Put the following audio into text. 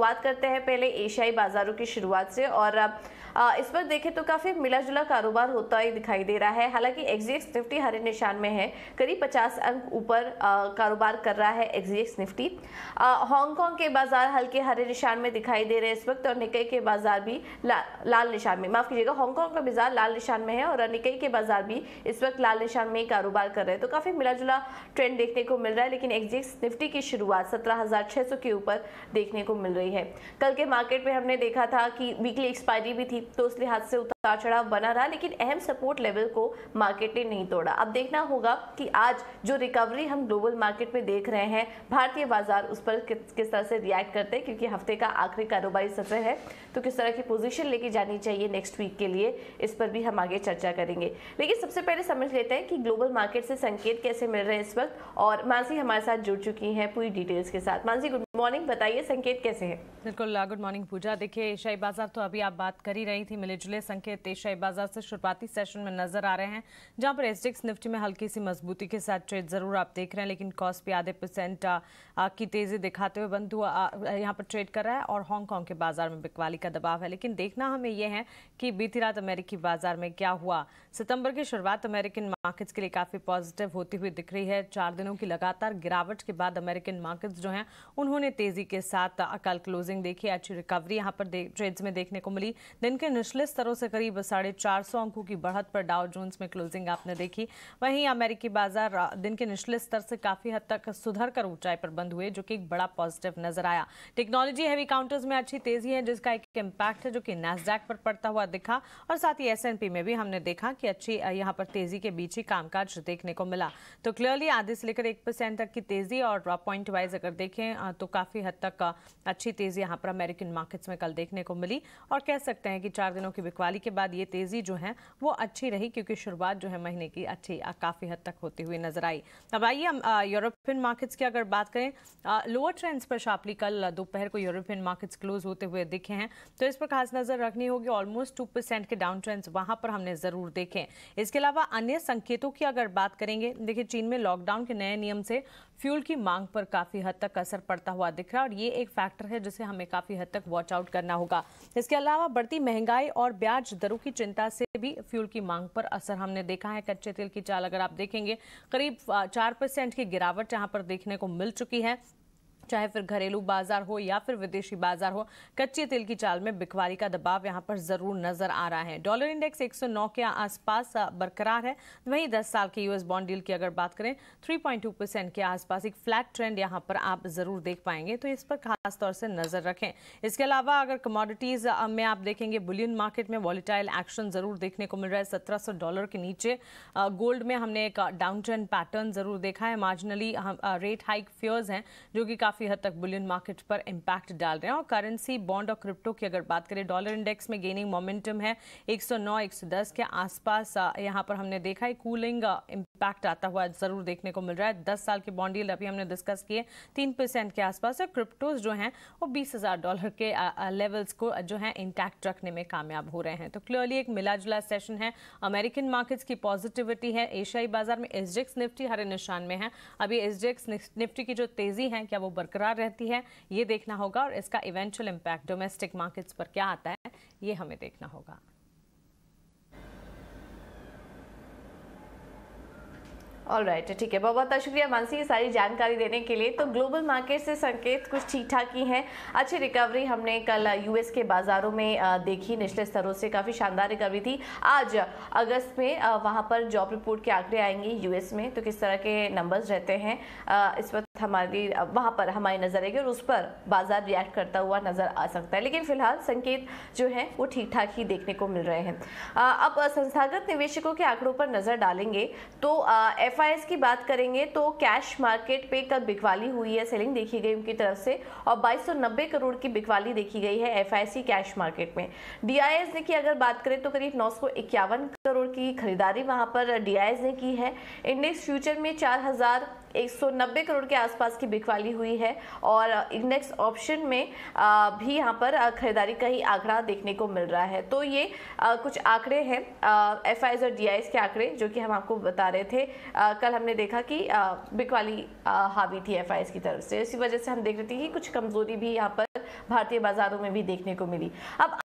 बात करते हैं पहले एशियाई बाजारों की शुरुआत से और इस पर देखें तो काफ़ी मिला जुला कारोबार होता ही दिखाई दे रहा है हालांकि एक्जीएक्स निफ्टी हरे निशान में है करीब 50 अंक ऊपर कारोबार कर रहा है एक्जीएक्स निफ्टी हांगकांग के बाजार हल्के हरे निशान में दिखाई दे रहे हैं इस वक्त और निकई के बाजार भी ला, लाल निशान में माफ़ कीजिएगा हांगकांग का बाजार लाल निशान में है और निकई के बाजार भी इस वक्त लाल निशान में कारोबार कर रहे हैं तो काफ़ी मिला जुला ट्रेंड देखने को मिल रहा है लेकिन एक्जीएक्स निफ्टी की शुरुआत सत्रह के ऊपर देखने को मिल रही है गई है कल के मार्केट में हमने देखा था कि वीकली एक्सपायरी भी थी तो उस लिहाज से चढ़ाव बना रहा लेकिन अहम सपोर्ट लेवल को मार्केट ने नहीं तोड़ा अब देखना होगा कि आज जो रिकवरी हम ग्लोबल मार्केट में देख रहे हैं भारतीय बाजार उस पर किस तरह से रिएक्ट करते हैं क्योंकि हफ्ते का आखिरी कारोबारी सत्र है तो किस तरह की पोजिशन लेके जानी चाहिए नेक्स्ट वीक के लिए इस पर भी हम आगे चर्चा करेंगे लेकिन सबसे पहले समझ लेते हैं कि ग्लोबल मार्केट से संकेत कैसे मिल रहे हैं इस वक्त और मानसी हमारे साथ जुड़ चुकी हैं पूरी डिटेल्स के साथ मानसी गुड मॉर्निंग बताइए संकेत कैसे हैं बिल्कुल गुड मॉर्निंग पूजा देखिए शाही बाजार तो अभी आप बात कर ही रही थी मिले जुले संकेत के तेज बाजार से शुरुआती सेशन में नजर आ रहे हैं जहां पर एसडीएक्स निफ्टी में हल्की सी मजबूती के साथ ट्रेड जरूर आप देख रहे हैं लेकिन कॉस्ट भी आधे परसेंट की तेजी दिखाते हुए बंद हुआ यहाँ पर ट्रेड कर रहा है और हांगकांग के बाजार में बिकवाली का दबाव है लेकिन देखना हमें यह है कि बीती रात अमेरिकी बाजार में क्या हुआ सितंबर की शुरुआत अमेरिकन मार्केट्स के लिए काफी पॉजिटिव होती हुई दिख रही है चार दिनों की लगातार गिरावट के बाद अमेरिकन मार्केट्स जो हैं उन्होंने तेजी के साथ कल क्लोजिंग देखी अच्छी रिकवरी यहां पर ट्रेड्स में देखने को मिली दिन के निचले स्तरों से करीब साढ़े चार सौ अंकों की बढ़त पर डाउ जोन्स में क्लोजिंग आपने देखी वहीं अमेरिकी बाजार दिन के निचले स्तर से काफी हद तक सुधर कर ऊंचाई पर बंद हुए जो कि एक बड़ा पॉजिटिव नजर आया टेक्नोलॉजी हैवी काउंटर्स में अच्छी तेजी है जिसका एक इम्पैक्ट है जो कि नेसडैक पर पड़ता हुआ दिखा और साथ ही एस में भी हमने देखा कि अच्छी यहाँ पर तेजी के बीच ही कामकाज देखने को मिला तो क्लियरली आधे से लेकर एक परसेंट तक की तेजी और पॉइंट वाइज अगर देखें तो काफी हद तक अच्छी तेजी यहाँ पर अमेरिकन मार्केट्स में कल देखने को मिली और कह सकते हैं कि चार दिनों की बिकवाली के के बाद ये तेज़ी जो है वो अच्छी रही क्योंकि शुरुआत जो है महीने की अच्छी काफ़ी हद तक होती हुई नजर आई अब आइए यूरोप यूरोपियन मार्केट्स की अगर बात करें लोअर ट्रेंड्स पर शापली कल दोपहर को यूरोपियन मार्केट्स क्लोज होते हुए दिखे हैं तो इस पर खास नजर रखनी होगी ऑलमोस्ट टू परसेंट के डाउन ट्रेंड्स वहां पर हमने जरूर देखे इसके अलावा अन्य संकेतों की अगर बात करेंगे देखिए चीन में लॉकडाउन के नए नियम से फ्यूल की मांग पर काफी हद तक असर पड़ता हुआ दिख रहा है और ये एक फैक्टर है जिसे हमें काफी हद तक वॉच आउट करना होगा इसके अलावा बढ़ती महंगाई और ब्याज दरों की चिंता से भी फ्यूल की मांग पर असर हमने देखा है कच्चे तेल की चाल अगर आप देखेंगे करीब चार परसेंट की गिरावट यहाँ पर देखने को मिल चुकी है चाहे फिर घरेलू बाजार हो या फिर विदेशी बाजार हो कच्चे तेल की चाल में बिकवारी का दबाव यहाँ पर जरूर नजर आ रहा है डॉलर इंडेक्स 109 के आसपास बरकरार है वहीं 10 साल के यूएस बॉन्ड डील की अगर बात करें 3.2 परसेंट के आसपास एक फ्लैट ट्रेंड यहाँ पर आप जरूर देख पाएंगे तो इस पर खास तौर से नजर रखें इसके अलावा अगर कमोडिटीज में आप देखेंगे बुलियन मार्केट में वॉलीटाइल एक्शन जरूर देखने को मिल रहा है सत्रह डॉलर के नीचे गोल्ड में हमने एक डाउन ट्रेंड पैटर्न जरूर देखा है मार्जिनली रेट हाइक फ्योर्स हैं जो कि काफी काफ़ी हद तक बुलियन मार्केट पर इंपैक्ट डाल रहे हैं और करेंसी बॉन्ड और क्रिप्टो की अगर बात करें डॉलर इंडेक्स में गेनिंग मोमेंटम है 109 110 के आसपास यहां पर हमने देखा है कूलिंग इंपैक्ट आता हुआ ज़रूर देखने को मिल रहा है दस साल के बॉन्ड अभी हमने डिस्कस किए तीन के आसपास और क्रिप्टोज जो है वो बीस डॉलर के लेवल्स को जो है इंटैक्ट रखने में कामयाब हो रहे हैं तो क्लियरली एक मिला सेशन है अमेरिकन मार्केट्स की पॉजिटिविटी है एशियाई बाजार में एसडेक्स निफ्टी हरे निशान में है अभी एसडेक्स निफ्टी की जो तेज़ी है क्या वो बरकरार रहती है ये देखना होगा और इसका इवेंचुअल इम्पैक्ट डोमेस्टिक मार्केट्स पर क्या आता है ये हमें देखना होगा ऑल राइट तो ठीक है बहुत बहुत शुक्रिया मानसी ये सारी जानकारी देने के लिए तो ग्लोबल मार्केट से संकेत कुछ ठीक ठाक ही हैं अच्छी रिकवरी हमने कल यूएस के बाज़ारों में देखी निचले स्तरों से काफ़ी शानदार रिकवरी थी आज अगस्त में वहाँ पर जॉब रिपोर्ट के आंकड़े आएंगे यूएस में तो किस तरह के नंबर्स रहते हैं इस वक्त हमारी वहाँ पर हमारी नज़र आएगी और उस पर बाजार रिएक्ट करता हुआ नज़र आ सकता है लेकिन फिलहाल संकेत जो है वो ठीक ठाक ही देखने को मिल रहे हैं अब संस्थागत निवेशकों के आंकड़ों पर नज़र डालेंगे तो एफ की बात करेंगे तो कैश मार्केट पे कल बिकवाली हुई है सेलिंग देखी गई उनकी तरफ से और बाईस करोड़ की बिकवाली देखी गई है एफ कैश मार्केट में डी ने की अगर बात करें तो करीब नौ करोड़ की खरीदारी वहाँ पर डी ने की है इंडेक्स फ्यूचर में चार एक सौ नब्बे करोड़ के आस आसपास की बिकवाली हुई है और इंडेक्स ऑप्शन में भी यहाँ पर खरीदारी का ही आंकड़ा देखने को मिल रहा है तो ये कुछ आंकड़े हैं एफ और डी के आंकड़े जो कि हम आपको बता रहे थे कल हमने देखा कि बिकवाली हावी थी एफ की तरफ से इसी वजह से हम देख रहे थे कि कुछ कमज़ोरी भी यहाँ पर भारतीय बाजारों में भी देखने को मिली अब